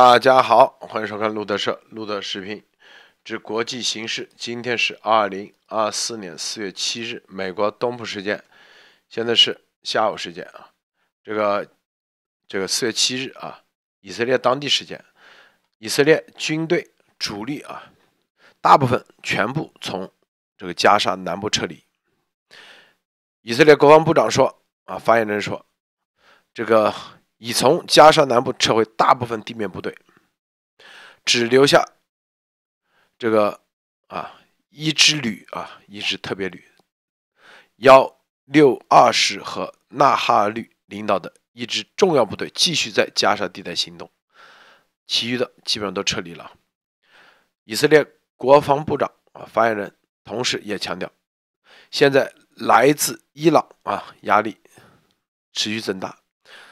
大家好，欢迎收看路德社路德视频，之国际形势。今天是二零二四年四月七日，美国东部时间，现在是下午时间啊。这个这个四月七日啊，以色列当地时间，以色列军队主力啊，大部分全部从这个加沙南部撤离。以色列国防部长说啊，发言人说，这个。已从加沙南部撤回大部分地面部队，只留下这个啊一支旅啊一支特别旅，幺六二师和纳哈尔旅领导的一支重要部队继续在加沙地带行动，其余的基本上都撤离了。以色列国防部长啊发言人同时也强调，现在来自伊朗啊压力持续增大。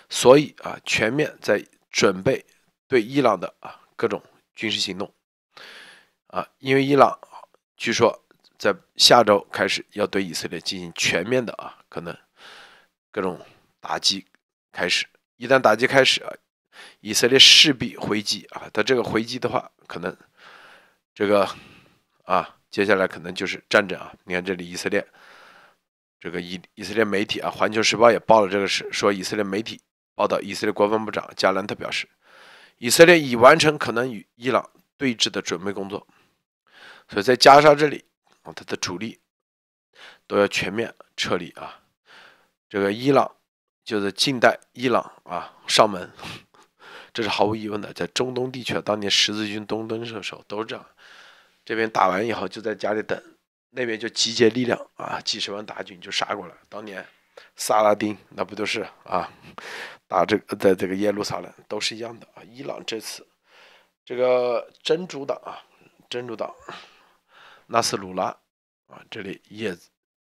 所以啊，全面在准备对伊朗的啊各种军事行动，啊，因为伊朗据说在下周开始要对以色列进行全面的啊可能各种打击开始。一旦打击开始啊，以色列势必回击啊，它这个回击的话，可能这个啊，接下来可能就是战争啊。你看这里以色列这个以以色列媒体啊，《环球时报》也报了这个事，说以色列媒体。报道，以色列国防部长加兰特表示，以色列已完成可能与伊朗对峙的准备工作。所以，在加沙这里啊，他的主力都要全面撤离啊。这个伊朗就是近代伊朗啊上门，这是毫无疑问的。在中东地区，当年十字军东征的时候都是这样，这边打完以后就在家里等，那边就集结力量啊，几十万大军就杀过来。当年。萨拉丁那不就是啊？打这个在这个耶路撒冷都是一样的啊。伊朗这次这个真主党啊，真主党纳斯鲁拉啊，这里也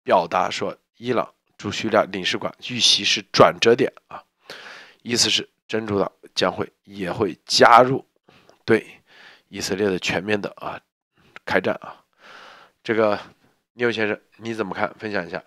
表达说，伊朗驻叙利亚领事馆遇袭是转折点啊，意思是真主党将会也会加入对以色列的全面的啊开战啊。这个牛先生你怎么看？分享一下。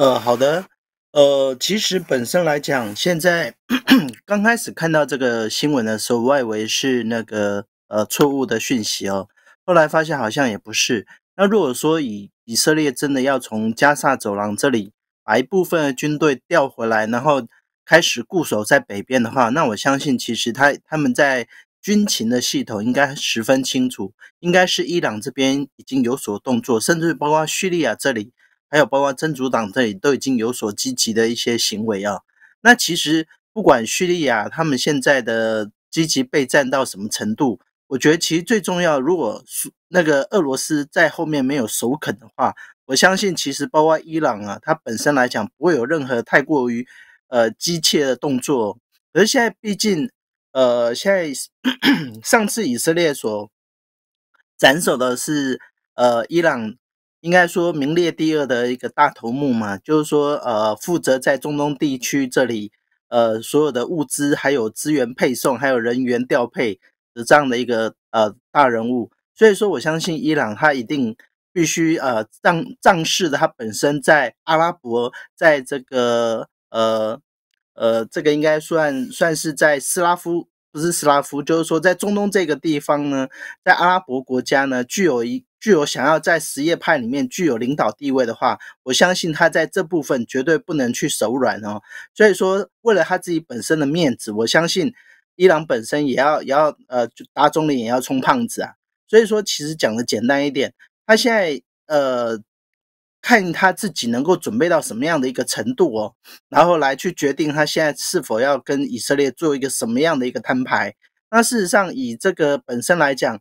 呃，好的，呃，其实本身来讲，现在 刚开始看到这个新闻的时候，外围是那个呃错误的讯息哦，后来发现好像也不是。那如果说以以色列真的要从加萨走廊这里把一部分军队调回来，然后开始固守在北边的话，那我相信其实他他们在军情的系统应该十分清楚，应该是伊朗这边已经有所动作，甚至包括叙利亚这里。还有，包括真主党这里都已经有所积极的一些行为啊。那其实不管叙利亚他们现在的积极备战到什么程度，我觉得其实最重要，如果是那个俄罗斯在后面没有首肯的话，我相信其实包括伊朗啊，它本身来讲不会有任何太过于呃机切的动作。而现在毕竟，呃，现在 上次以色列所斩首的是呃伊朗。应该说名列第二的一个大头目嘛，就是说，呃，负责在中东地区这里，呃，所有的物资还有资源配送，还有人员调配的这样的一个呃大人物。所以说，我相信伊朗他一定必须呃仗仗势的，他本身在阿拉伯，在这个呃呃，这个应该算算是在斯拉夫。不是斯拉夫，就是说在中东这个地方呢，在阿拉伯国家呢，具有一具有想要在什叶派里面具有领导地位的话，我相信他在这部分绝对不能去手软哦。所以说，为了他自己本身的面子，我相信伊朗本身也要也要呃打肿脸也要充胖子啊。所以说，其实讲的简单一点，他现在呃。看他自己能够准备到什么样的一个程度哦，然后来去决定他现在是否要跟以色列做一个什么样的一个摊牌。那事实上，以这个本身来讲，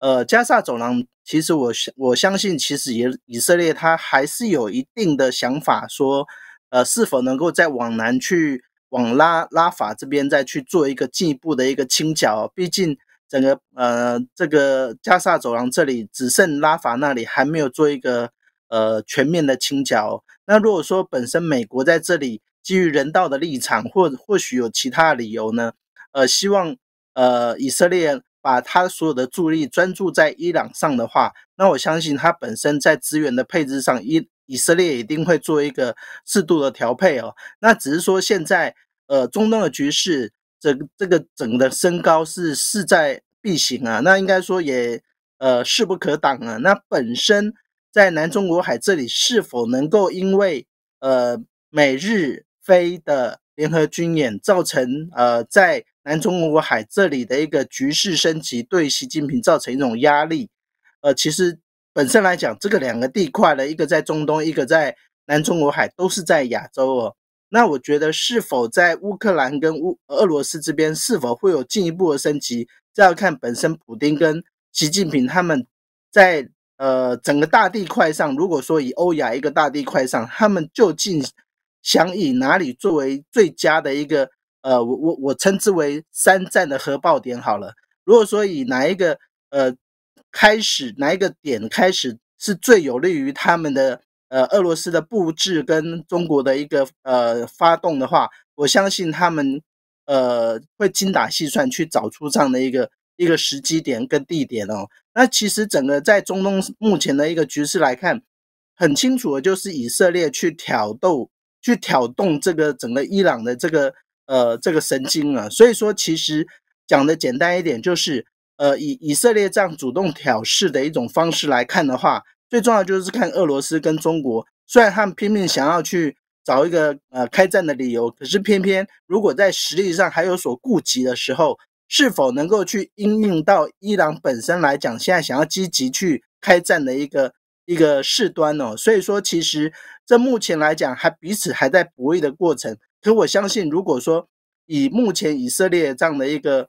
呃，加萨走廊，其实我相我相信，其实也以色列他还是有一定的想法，说呃，是否能够再往南去往拉拉法这边再去做一个进一步的一个清剿。毕竟整个呃这个加萨走廊这里只剩拉法那里还没有做一个。呃，全面的清剿。那如果说本身美国在这里基于人道的立场，或或许有其他理由呢？呃，希望呃以色列把他所有的助力专注在伊朗上的话，那我相信他本身在资源的配置上，伊以色列一定会做一个适度的调配哦。那只是说现在呃中东的局势，这这个整个的升高是势在必行啊。那应该说也呃势不可挡啊。那本身。在南中国海这里是否能够因为呃美日菲的联合军演造成呃在南中国海这里的一个局势升级，对习近平造成一种压力？呃，其实本身来讲，这个两个地块的一个在中东，一个在南中国海，都是在亚洲哦。那我觉得，是否在乌克兰跟乌俄罗斯这边是否会有进一步的升级，这要看本身普京跟习近平他们在。呃，整个大地块上，如果说以欧亚一个大地块上，他们究竟想以哪里作为最佳的一个呃，我我我称之为三战的核爆点好了。如果说以哪一个呃开始，哪一个点开始是最有利于他们的呃俄罗斯的布置跟中国的一个呃发动的话，我相信他们呃会精打细算去找出这样的一个。一个时机点跟地点哦，那其实整个在中东目前的一个局势来看，很清楚的就是以色列去挑逗、去挑动这个整个伊朗的这个呃这个神经啊。所以说，其实讲的简单一点，就是呃以以色列这样主动挑事的一种方式来看的话，最重要就是看俄罗斯跟中国。虽然他们拼命想要去找一个呃开战的理由，可是偏偏如果在实力上还有所顾及的时候。是否能够去应用到伊朗本身来讲，现在想要积极去开战的一个一个事端哦。所以说，其实这目前来讲还彼此还在博弈的过程。可我相信，如果说以目前以色列这样的一个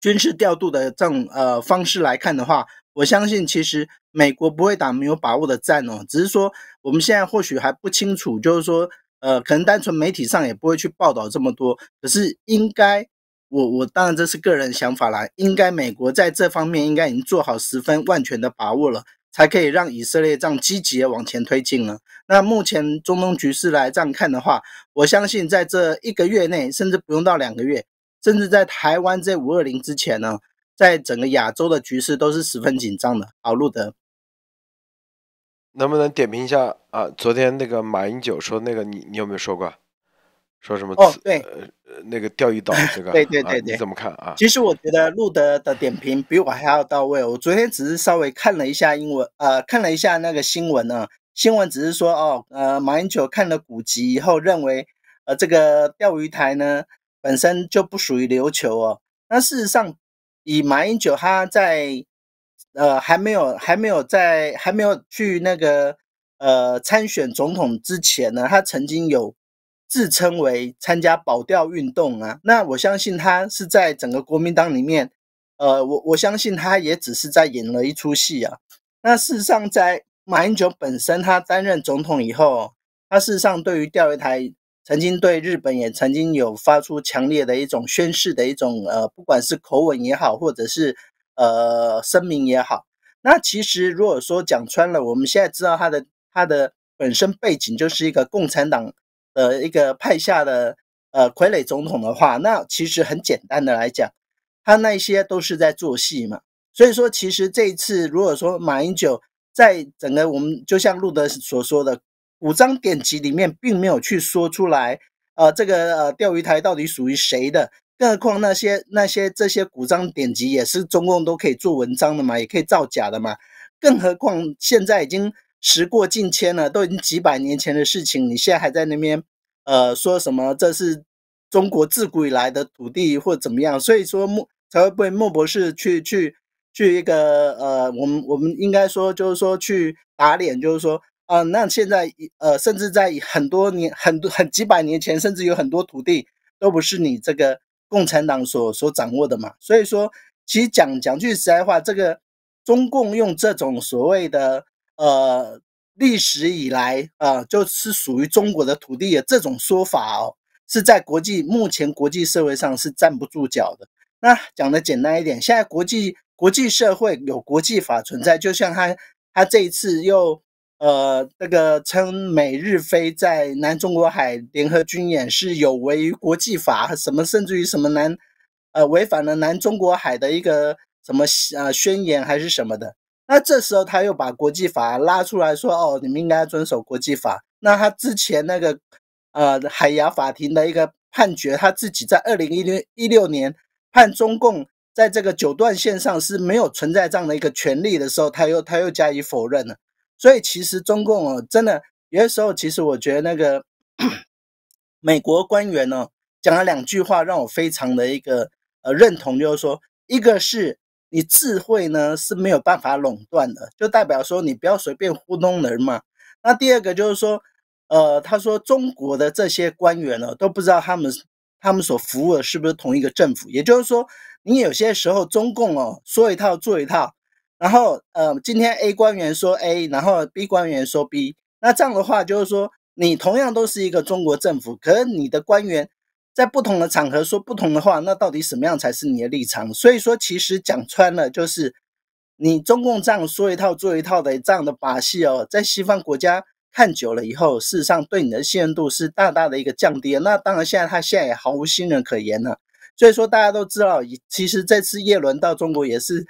军事调度的这种呃方式来看的话，我相信其实美国不会打没有把握的战哦。只是说我们现在或许还不清楚，就是说呃，可能单纯媒体上也不会去报道这么多。可是应该。我我当然这是个人想法啦，应该美国在这方面应该已经做好十分万全的把握了，才可以让以色列这样积极的往前推进呢。那目前中东局势来这样看的话，我相信在这一个月内，甚至不用到两个月，甚至在台湾这五二零之前呢，在整个亚洲的局势都是十分紧张的。好，路德，能不能点评一下啊？昨天那个马英九说那个，你你有没有说过？说什么？哦，对，呃，那个钓鱼岛 这个，对对对对，你怎么看啊？其实我觉得路德的点评比我还要到位。我昨天只是稍微看了一下英文，呃，看了一下那个新闻呢。新闻只是说，哦，呃，马英九看了古籍以后，认为呃，这个钓鱼台呢本身就不属于琉球哦。那事实上，以马英九他在呃还没有还没有在还没有去那个呃参选总统之前呢，他曾经有。自称为参加保钓运动啊，那我相信他是在整个国民党里面，呃，我我相信他也只是在演了一出戏啊。那事实上，在马英九本身他担任总统以后，他事实上对于钓鱼台曾经对日本也曾经有发出强烈的一种宣誓的一种呃，不管是口吻也好，或者是呃声明也好，那其实如果说讲穿了，我们现在知道他的他的本身背景就是一个共产党。的一个派下的呃傀儡总统的话，那其实很简单的来讲，他那些都是在做戏嘛。所以说，其实这一次如果说马英九在整个我们就像路德所说的五章典籍里面，并没有去说出来，呃，这个呃钓鱼台到底属于谁的？更何况那些那些这些古章典籍也是中共都可以做文章的嘛，也可以造假的嘛。更何况现在已经。时过境迁了，都已经几百年前的事情，你现在还在那边，呃，说什么这是中国自古以来的土地或怎么样？所以说莫才会被莫博士去去去一个呃，我们我们应该说就是说去打脸，就是说啊，那现在呃，甚至在很多年、很多很几百年前，甚至有很多土地都不是你这个共产党所所掌握的嘛。所以说，其实讲讲句实在话，这个中共用这种所谓的。呃，历史以来，呃，就是属于中国的土地的这种说法哦，是在国际目前国际社会上是站不住脚的。那讲的简单一点，现在国际国际社会有国际法存在，就像他他这一次又呃那个称美日菲在南中国海联合军演是有违国际法，什么甚至于什么南呃违反了南中国海的一个什么啊宣言还是什么的。那这时候他又把国际法拉出来说：“哦，你们应该遵守国际法。”那他之前那个，呃，海牙法庭的一个判决，他自己在二零一六一六年判中共在这个九段线上是没有存在这样的一个权利的时候，他又他又加以否认了。所以其实中共哦，真的有的时候，其实我觉得那个 美国官员哦讲了两句话，让我非常的一个呃认同，就是说，一个是。你智慧呢是没有办法垄断的，就代表说你不要随便糊弄人嘛。那第二个就是说，呃，他说中国的这些官员呢都不知道他们他们所服务的是不是同一个政府，也就是说，你有些时候中共哦说一套做一套，然后呃今天 A 官员说 A，然后 B 官员说 B，那这样的话就是说你同样都是一个中国政府，可是你的官员。在不同的场合说不同的话，那到底什么样才是你的立场？所以说，其实讲穿了，就是你中共这样说一套做一套的这样的把戏哦，在西方国家看久了以后，事实上对你的信任度是大大的一个降低。那当然，现在他现在也毫无信任可言了。所以说，大家都知道，其实这次叶伦到中国也是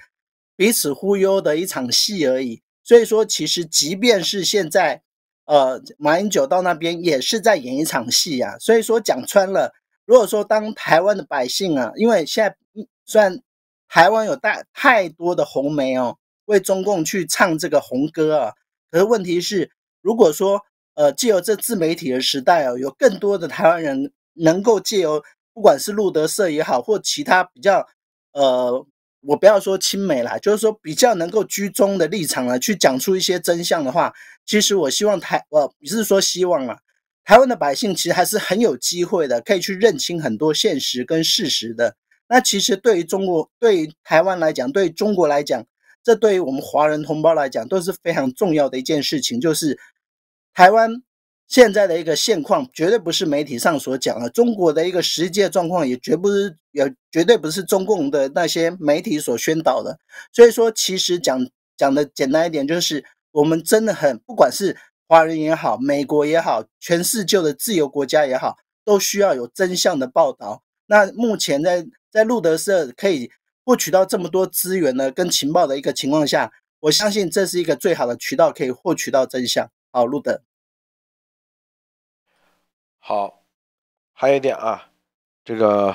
彼此忽悠的一场戏而已。所以说，其实即便是现在，呃，马英九到那边也是在演一场戏呀。所以说，讲穿了。如果说当台湾的百姓啊，因为现在虽然台湾有大太多的红媒哦，为中共去唱这个红歌啊，可是问题是，如果说呃，借由这自媒体的时代哦，有更多的台湾人能够借由不管是路德社也好，或其他比较呃，我不要说亲美啦，就是说比较能够居中的立场呢，去讲出一些真相的话，其实我希望台，我不是说希望啊，台湾的百姓其实还是很有机会的，可以去认清很多现实跟事实的。那其实对于中国、对于台湾来讲，对中国来讲，这对于我们华人同胞来讲，都是非常重要的一件事情。就是台湾现在的一个现况，绝对不是媒体上所讲的中国的一个实际状况，也绝不是也绝对不是中共的那些媒体所宣导的。所以说，其实讲讲的简单一点，就是我们真的很，不管是。华人也好，美国也好，全世界的自由国家也好，都需要有真相的报道。那目前在在路德社可以获取到这么多资源呢，跟情报的一个情况下，我相信这是一个最好的渠道，可以获取到真相。好，路德。好，还有一点啊，这个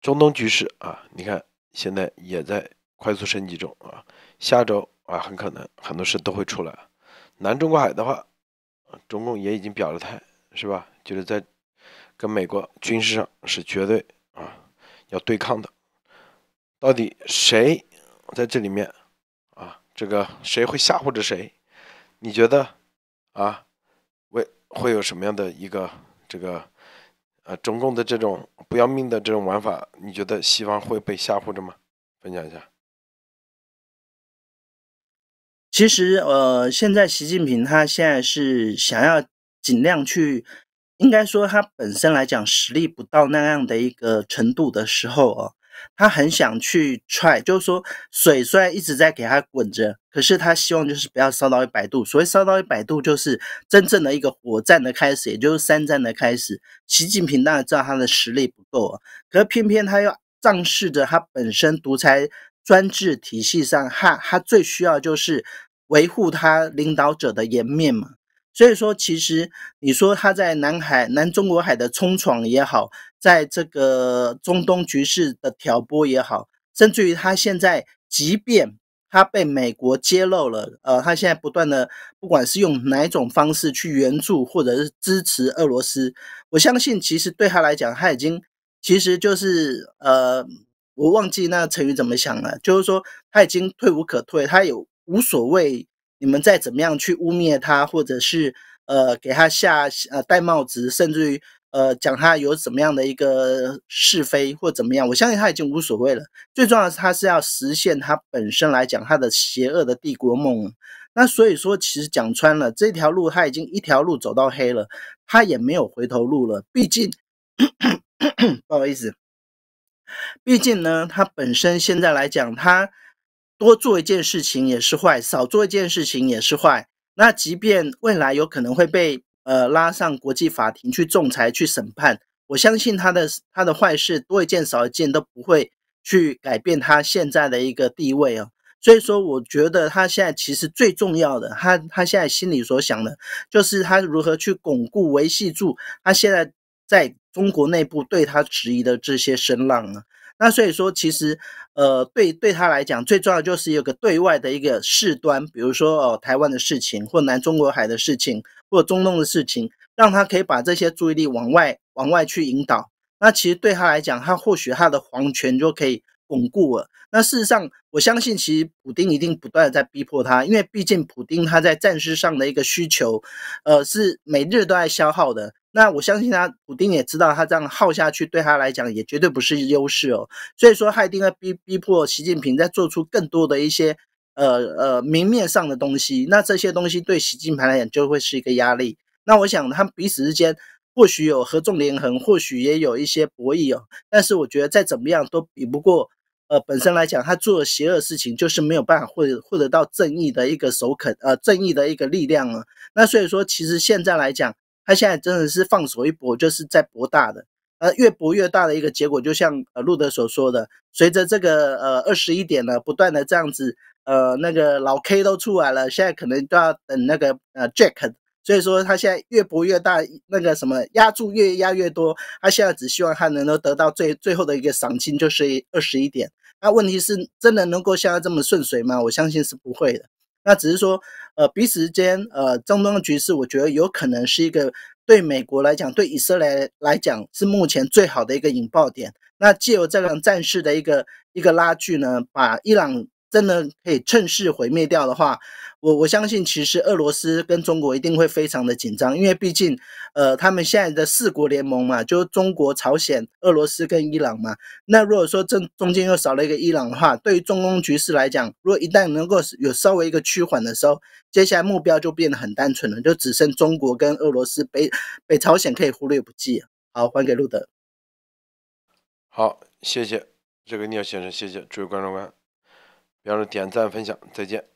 中东局势啊，你看现在也在快速升级中啊，下周啊，很可能很多事都会出来。南中国海的话，中共也已经表了态，是吧？就是在跟美国军事上是绝对啊要对抗的。到底谁在这里面啊？这个谁会吓唬着谁？你觉得啊？会会有什么样的一个这个呃中共的这种不要命的这种玩法？你觉得西方会被吓唬着吗？分享一下。其实，呃，现在习近平他现在是想要尽量去，应该说他本身来讲实力不到那样的一个程度的时候哦，他很想去踹，就是说水虽然一直在给他滚着，可是他希望就是不要烧到一百度。所谓烧到一百度，就是真正的一个火战的开始，也就是三战的开始。习近平当然知道他的实力不够啊，可是偏偏他又仗势着他本身独裁。专制体系上，他他最需要就是维护他领导者的颜面嘛。所以说，其实你说他在南海、南中国海的冲闯也好，在这个中东局势的挑拨也好，甚至于他现在，即便他被美国揭露了，呃，他现在不断的，不管是用哪一种方式去援助或者是支持俄罗斯，我相信其实对他来讲，他已经其实就是呃。我忘记那个成语怎么想了，就是说他已经退无可退，他也无所谓你们再怎么样去污蔑他，或者是呃给他下呃戴帽子，甚至于呃讲他有怎么样的一个是非或怎么样，我相信他已经无所谓了。最重要是他是要实现他本身来讲他的邪恶的帝国梦。那所以说，其实讲穿了这条路他已经一条路走到黑了，他也没有回头路了。毕竟，不好意思。毕竟呢，他本身现在来讲，他多做一件事情也是坏，少做一件事情也是坏。那即便未来有可能会被呃拉上国际法庭去仲裁、去审判，我相信他的他的坏事多一件少一件都不会去改变他现在的一个地位哦。所以说，我觉得他现在其实最重要的，他他现在心里所想的，就是他如何去巩固、维系住他现在在。中国内部对他质疑的这些声浪啊，那所以说其实，呃，对对他来讲，最重要就是有个对外的一个事端，比如说哦台湾的事情，或南中国海的事情，或中东的事情，让他可以把这些注意力往外、往外去引导。那其实对他来讲，他或许他的皇权就可以巩固了。那事实上，我相信其实普丁一定不断的在逼迫他，因为毕竟普丁他在战事上的一个需求，呃，是每日都在消耗的。那我相信他，普丁也知道，他这样耗下去对他来讲也绝对不是优势哦。所以说，他一定会逼逼迫习近平在做出更多的一些呃呃明面上的东西。那这些东西对习近平来讲就会是一个压力。那我想，他们彼此之间或许有合纵连横，或许也有一些博弈哦。但是我觉得，再怎么样都比不过呃本身来讲，他做的邪恶事情就是没有办法获获得到正义的一个首肯，呃，正义的一个力量啊。那所以说，其实现在来讲。他现在真的是放手一搏，就是在博大的，呃，越博越大的一个结果，就像呃路德所说的，随着这个呃二十一点呢，不断的这样子，呃，那个老 K 都出来了，现在可能都要等那个呃 Jack，所以说他现在越博越大，那个什么压住越压越多，他现在只希望他能够得到最最后的一个赏金，就是二十一点。那问题是真的能够像他这么顺水吗？我相信是不会的。那只是说，呃，彼此之间，呃，中东的局势，我觉得有可能是一个对美国来讲，对以色列来讲，是目前最好的一个引爆点。那借由这场战事的一个一个拉锯呢，把伊朗。真的可以趁势毁灭掉的话，我我相信其实俄罗斯跟中国一定会非常的紧张，因为毕竟，呃，他们现在的四国联盟嘛，就是中国、朝鲜、俄罗斯跟伊朗嘛。那如果说这中间又少了一个伊朗的话，对于中东局势来讲，如果一旦能够有稍微一个趋缓的时候，接下来目标就变得很单纯了，就只剩中国跟俄罗斯、北北朝鲜可以忽略不计。好，还给路德。好，谢谢这个聂先生，谢谢，诸位观众官。表示点赞、分享，再见。